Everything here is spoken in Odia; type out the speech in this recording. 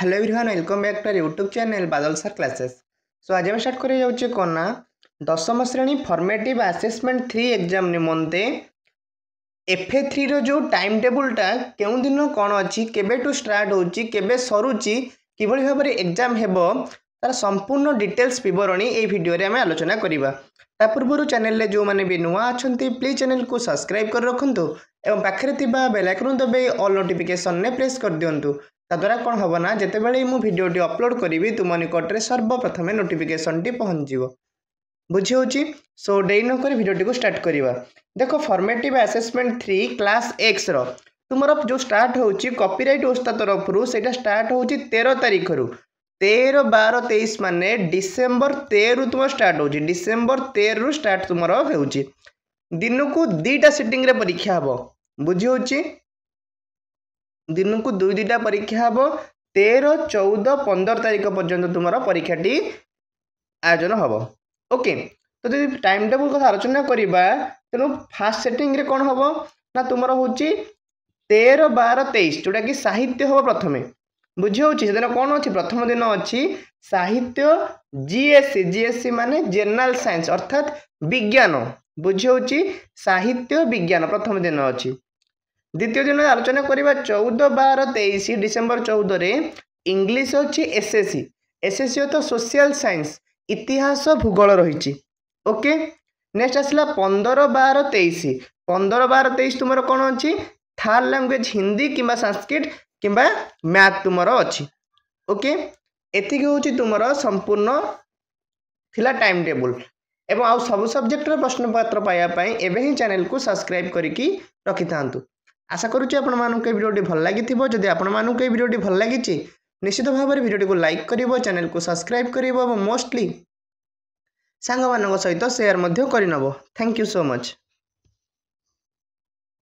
hello everyone welcome back to YouTube channel Badal sir classes so ଆଜି ଆମେ ଷ୍ଟାର୍ଟ କରିଯାଉଛେ କ'ଣ ନା ଦଶମ ଶ୍ରେଣୀ ଫର୍ମେଟିଭ୍ ଆସେସମେଣ୍ଟ ଥ୍ରୀ ଏକ୍ଜାମ୍ ନିମନ୍ତେ ଏଫ୍ ଏ ଥ୍ରୀର ଯେଉଁ ଟାଇମ୍ ଟେବୁଲ୍ଟା କେଉଁ ଦିନ କ'ଣ ଅଛି କେବେଠୁ ଷ୍ଟାର୍ଟ ହେଉଛି କେବେ ସରୁଛି କିଭଳି ଭାବରେ ଏକ୍ଜାମ୍ ହେବ ତା'ର ସମ୍ପୂର୍ଣ୍ଣ ଡିଟେଲ୍ସ ବିବରଣୀ ଏହି ଭିଡ଼ିଓରେ ଆମେ ଆଲୋଚନା କରିବା ତା ପୂର୍ବରୁ ଚ୍ୟାନେଲରେ ଯେଉଁମାନେ ବି ନୂଆ ଅଛନ୍ତି ପ୍ଲିଜ୍ ଚ୍ୟାନେଲକୁ ସବସ୍କ୍ରାଇବ୍ କରି ରଖନ୍ତୁ ଏବଂ ପାଖରେ ଥିବା ବେଲାଇକନ୍ ଦବାଇ ଅଲ୍ ନୋଟିଫିକେସନ୍ରେ ପ୍ରେସ୍ କରିଦିଅନ୍ତୁ ତା ତାଦ୍ୱାରା କ'ଣ ହେବ ନା ଯେତେବେଳେ ମୁଁ ଭିଡ଼ିଓଟି ଅପଲୋଡ଼୍ କରିବି ତୁମ ନିକଟରେ ସର୍ବପ୍ରଥମେ ନୋଟିଫିକେସନ୍ଟି ପହଞ୍ଚିବ ହେଉଛି ସୋ ଡେଇ ନକରି ଭିଡ଼ିଓଟିକୁ ଷ୍ଟାର୍ଟ କରିବା ଦେଖ ଫର୍ମେଟିଭ୍ ଆସେସମେଣ୍ଟ ଥ୍ରୀ କ୍ଲାସ୍ ଏକ୍ସର ତୁମର ଯେଉଁ ଷ୍ଟାର୍ଟ ହେଉଛି କପିରାଇଟ୍ ଓସ୍ତା ତରଫରୁ ସେଇଟା ଷ୍ଟାର୍ଟ ହେଉଛି ତେର ତାରିଖରୁ ତେର ବାର ତେଇଶ ମାନେ ଡିସେମ୍ବର ତେରରୁ ତୁମର ଷ୍ଟାର୍ଟ ହେଉଛି ଡିସେମ୍ବର ତେରରୁ ଷ୍ଟାର୍ଟ ତୁମର ହେଉଛି ଦିନକୁ ଦୁଇଟା ସିଟିଂରେ ପରୀକ୍ଷା ହେବ ବୁଝି ହେଉଛି ଦିନକୁ ଦୁଇ ଦୁଇଟା ପରୀକ୍ଷା ହେବ ତେର ଚଉଦ ପନ୍ଦର ତାରିଖ ପର୍ଯ୍ୟନ୍ତ ତୁମର ପରୀକ୍ଷାଟି ଆୟୋଜନ ହେବ ଓକେ ତ ଯଦି ଟାଇମ୍ ଟେବୁଲ୍ କଥା ଆଲୋଚନା କରିବା ତେଣୁ ଫାଷ୍ଟ ସେଟିଂରେ କ'ଣ ହେବ ନା ତୁମର ହେଉଛି ତେର ବାର ତେଇଶ ଯେଉଁଟାକି ସାହିତ୍ୟ ହେବ ପ୍ରଥମେ ବୁଝି ହେଉଛି ସେଦିନ କ'ଣ ଅଛି ପ୍ରଥମ ଦିନ ଅଛି ସାହିତ୍ୟ ଜିଏସ୍ସି ଜିଏସ୍ସି ମାନେ ଜେନେରାଲ ସାଇନ୍ସ ଅର୍ଥାତ୍ ବିଜ୍ଞାନ ବୁଝି ହେଉଛି ସାହିତ୍ୟ ବିଜ୍ଞାନ ପ୍ରଥମ ଦିନ ଅଛି ଦ୍ୱିତୀୟ ଦିନ ଆଲୋଚନା କରିବା ଚଉଦ ବାର ତେଇଶ ଡିସେମ୍ବର ଚଉଦରେ ଇଂଲିଶ ହେଉଛି S S C S S C ହେଉଛି ସୋସିଆଲ୍ ସାଇନ୍ସ ଇତିହାସ ଭୂଗୋଳ ରହିଛି ଓକେ ନେକ୍ସଟ ଆସିଲା ପନ୍ଦର ବାର ତେଇଶ ପନ୍ଦର ବାର ତେଇଶ ତୁମର କ'ଣ ଅଛି ଥାର୍ ଲାଙ୍ଗୁଏଜ୍ ହିନ୍ଦୀ କିମ୍ବା ସାଂସ୍କ୍ରିଟ କିମ୍ବା ମ୍ୟାଥ୍ ତୁମର ଅଛି ଓକେ ଏତିକି ହେଉଛି ତୁମର ସମ୍ପୂର୍ଣ୍ଣ ଥିଲା ଟାଇମ୍ ଟେବୁଲ୍ ଏବଂ ଆଉ ସବୁ ସବଜେକ୍ଟର ପ୍ରଶ୍ନପତ୍ର ପାଇବା ପାଇଁ ଏବେ ହିଁ ଚ୍ୟାନେଲ୍କୁ ସବସ୍କ୍ରାଇବ୍ କରିକି ରଖିଥାନ୍ତୁ ଆଶା କରୁଛି ଆପଣମାନଙ୍କୁ ଏ ଭିଡ଼ିଓଟି ଭଲ ଲାଗିଥିବ ଯଦି ଆପଣମାନଙ୍କୁ ଏ ଭିଡ଼ିଓଟି ଭଲ ଲାଗିଛି ନିଶ୍ଚିତ ଭାବରେ ଭିଡ଼ିଓଟିକୁ ଲାଇକ୍ କରିବ ଚ୍ୟାନେଲକୁ ସବସ୍କ୍ରାଇବ୍ କରିବ ଏବଂ ମୋଷ୍ଟଲି ସାଙ୍ଗମାନଙ୍କ ସହିତ ସେୟାର୍ ମଧ୍ୟ କରିନେବ ଥ୍ୟାଙ୍କ ୟୁ ସୋ ମଚ୍